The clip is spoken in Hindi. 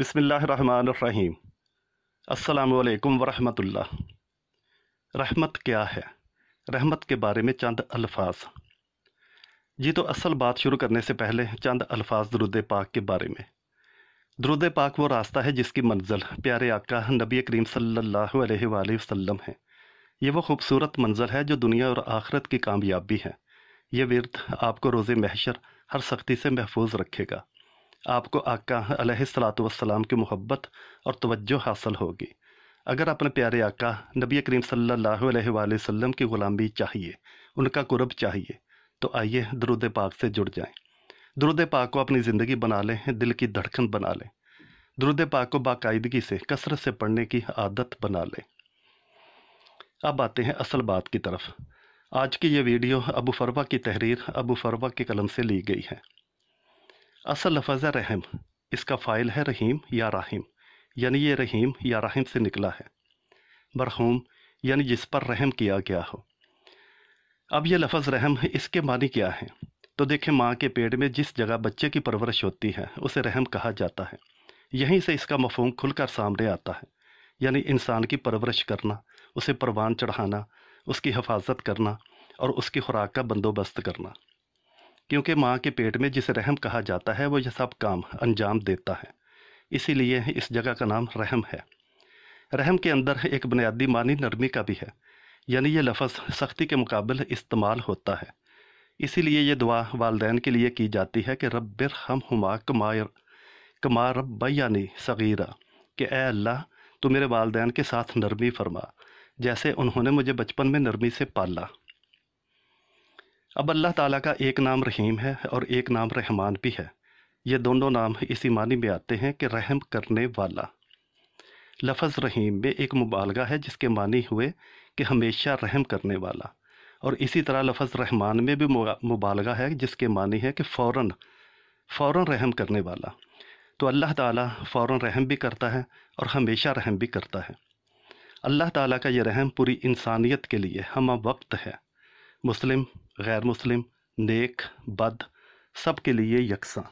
बिसमीम् अल्लाम वरहमतुल्ला रहमत क्या है रहमत के बारे में चंद अल्फाज जी तो असल बात शुरू करने से पहले चंद अल्फाज दरुद पाक के बारे में दरुद पाक वो रास्ता है जिसकी मंजिल प्यारे आका नबी करीम सल्लल्लाहु अलैहि वसल्लम है ये वो खूबसूरत मंजिल है जो दुनिया और आखरत की कामयाबी है ये विरद आपको रोज़े महशर हर सख्ती से महफूज रखेगा आपको आका सलाम की मोहब्बत और तवज्जो हासिल होगी अगर अपने प्यारे आका नबी करीम सल्लल्लाहु अलैहि वसल्लम की ग़ुलामी चाहिए उनका कुरब चाहिए तो आइए दरुद पाक से जुड़ जाएं दरुद पाक को अपनी ज़िंदगी बना लें दिल की धड़कन बना लें दरुद पाक को बाकायदगी से कसरत से पढ़ने की आदत बना लें अब आते हैं असल बात की तरफ आज की यह वीडियो अबू फरवा की तहरीर अबू फरवा के कलम से ली गई है असल लफज है रहम इसका फ़ाइल है रहीम या राहिम यानी ये रहीम या राहिम से निकला है मरहूम यानी जिस पर रहम किया गया हो अब यह लफज रहम इसके मानी क्या है तो देखें माँ के पेट में जिस जगह बच्चे की परवरिश होती है उसे रहम कहा जाता है यहीं से इसका मफहम खुलकर सामने आता है यानी इंसान की परवरिश करना उसे परवान चढ़ाना उसकी हिफाजत करना और उसकी खुराक का बंदोबस्त करना क्योंकि माँ के पेट में जिसे रहम कहा जाता है वो यह सब काम अंजाम देता है इसीलिए इस जगह का नाम रहम है रहम के अंदर एक बुनियादी मानी नरमी का भी है यानी यह लफ्ज़ सख्ती के मुकाबले इस्तेमाल होता है इसीलिए यह दुआ वालदेन के लिए की जाती है कि बिर हम हमा कमायर कमा रब यानी सगीरा कि ए अल्लाह तो मेरे वालदेन के साथ नरमी फरमा जैसे उन्होंने मुझे बचपन में नरमी से पाला अब अल्लाह ताला का एक नाम रहीम है और एक नाम रहमान भी है ये दोनों नाम इसी मानी में आते हैं कि रहम करने वाला लफज रहीम में एक मुबालगा है जिसके मानी हुए कि हमेशा रहम करने वाला और इसी तरह लफज रहमान में भी मुबालगा है जिसके मानी है कि फ़ौर फ़ौर रहम करने वाला तो अल्लाह ताला फ़ौर रहम भी करता है और हमेशा रहम भी करता है अल्लाह ताला का यह रहम पूरी इंसानियत के लिए हम वक्त है मुस्लिम गैर मुस्लिम नेक बद सब के लिए यकसा